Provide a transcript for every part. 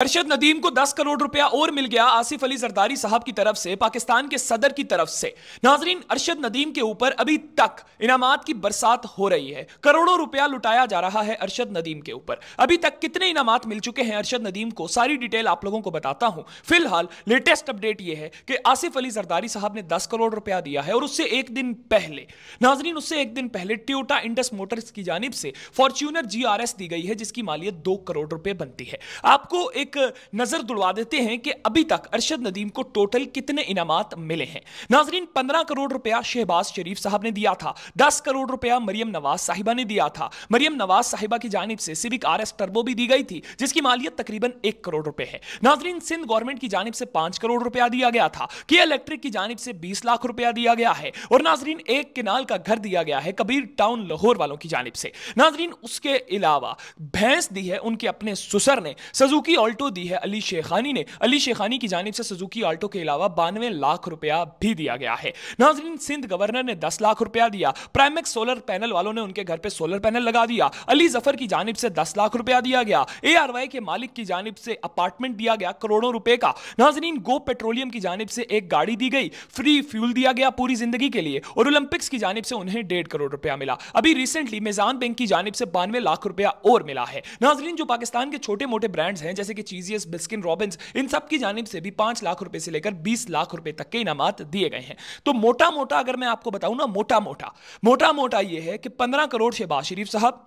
अरशद नदीम को 10 करोड़ रुपया और मिल गया आसिफ अली जरदारी साहब की तरफ से पाकिस्तान के सदर की तरफ से नाजरीन अरशद नदीम के ऊपर अभी तक इनामात की बरसात हो रही है करोड़ों रुपया लुटाया जा रहा है अरशद नदीम के ऊपर अभी तक कितने इनामात मिल चुके हैं अरशद नदीम को सारी डिटेल आप लोगों को बताता हूं फिलहाल लेटेस्ट अपडेट यह है कि आसिफ अली जरदारी साहब ने दस करोड़ रुपया दिया है और उससे एक दिन पहले नाजरीन उससे एक दिन पहले ट्योटा इंडस मोटर्स की जानब से फॉर्च्यूनर जी दी गई है जिसकी मालियत दो करोड़ रुपए बनती है आपको एक एक नजर दुड़वा देते हैं कि अभी तक अरशद नदीम को टोटल कितने इनाम मिले हैं नाजरीन पंद्रह करोड़ रुपया शहबाज शरीफ साहब ने दिया था दस करोड़ रुपया मरियम नवाज साहिबा ने दिया था मरियम नवाज साहिबा की जानब से सिविक आर एस टर्बो भी दी गई थी जिसकी मालियत तकरीबन एक करोड़ रुपए है नाजरीन सिंध गवर्नमेंट की जानब से पांच करोड़ रुपया दिया गया था किया इलेक्ट्रिक की जानब से बीस लाख रुपया दिया गया है और नाजरीन एक किनाल का घर दिया गया है कबीर टाउन लाहौर वालों की जानब से नाजरीन उसके अलावा भैंस दी है उनके अपने सुसर ने सजुकी ऑल्ट आल्टो दी है अली शेखानी ने अली शेखानी की जानब से सुजुकी आल्टो के अलावा बानवे लाख रुपया भी दिया गया है नाजरीन सिंध गवर्नर ने दस लाख रुपया दिया प्राइमेक्स सोलर पैनल वालों ने उनके घर पर सोलर पैनल लगा दिया अली जफर की जानब से दस लाख रुपया दिया गया ए आर वाई के मालिक की जानब से अपार्टमेंट दिया गया करोड़ों रुपए का नाजरीन गो पेट्रोलियम की जानब से एक गाड़ी दी गई फ्री फ्यूल दिया गया पूरी जिंदगी के लिए और ओलंपिक्स की जानब से उन्हें डेढ़ करोड़ रुपया मिला अभी रिसेंटली मेजान बैंक की जानब से बानवे लाख रुपया और मिला है नाजरीन जो पाकिस्तान के छोटे मोटे ब्रांड्स हैं जैसे कि चीजियस बिस्किन रॉबिन्स इन सब की जानब से भी पांच लाख रुपए से लेकर बीस लाख रुपए तक के इनामत दिए गए हैं तो मोटा मोटा अगर मैं आपको बताऊं ना मोटा मोटा मोटा मोटा यह है कि पंद्रह करोड़ शहबाज शरीफ साहब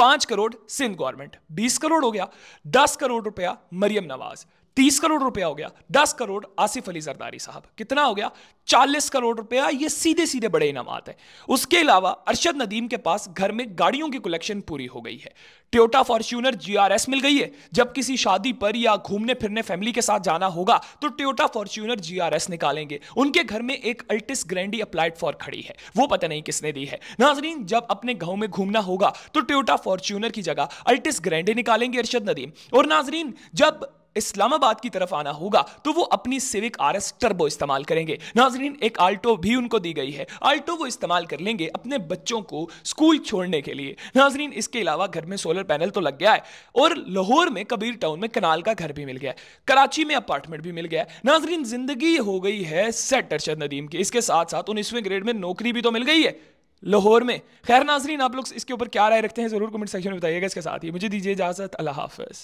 पांच करोड़ सिंध गवर्नमेंट बीस करोड़ हो गया दस करोड़ रुपया मरियम नवाज तीस करोड़ रुपया हो गया दस करोड़ आसिफ अली जरदारी साहब कितना हो गया चालीस करोड़ रुपया ये सीधे सीधे बड़े इनाम हैं उसके अलावा अरशद नदीम के पास घर में गाड़ियों की कलेक्शन पूरी हो गई है टोयोटा फॉर्च्यूनर जीआरएस मिल गई है जब किसी शादी पर या घूमने फिरने फैमिली के साथ जाना होगा तो टोयोटा फॉर्च्यूनर जीआरएस निकालेंगे उनके घर में एक अल्टिस ग्रैंडी अप्लाइड फॉर खड़ी है वो पता नहीं किसने दी है नाजरीन जब अपने गाँव में घूमना होगा तो टोयोटा फॉर्च्यूनर की जगह अल्टिस ग्रैंडी निकालेंगे अरशद नदीम और नाजरीन जब इस्लामाबाद की तरफ आना होगा तो वो अपनी सिविक आर एस टर्बो इस्तेमाल करेंगे नाजरीन एक आल्टो भी उनको दी गई है आल्टो वो इस्तेमाल कर लेंगे अपने बच्चों को स्कूल छोड़ने के लिए नाजरीन इसके अलावा घर में सोलर पैनल तो लग गया है और लाहौर में कबीर टाउन में कनाल का घर भी मिल गया है कराची में अपार्टमेंट भी मिल गया है नाजरीन जिंदगी हो गई है सेट अरशद नदीम की इसके साथ साथ उन्नीसवें ग्रेड में नौकरी भी तो मिल गई है लाहौर में खैर नाजरीन आप लोग इसके ऊपर क्या राय रखते हैं जरूर कमेंट सेक्शन में बताइएगा इसके साथ ही मुझे दीजिए इजाजत अल्लाह हाफिज़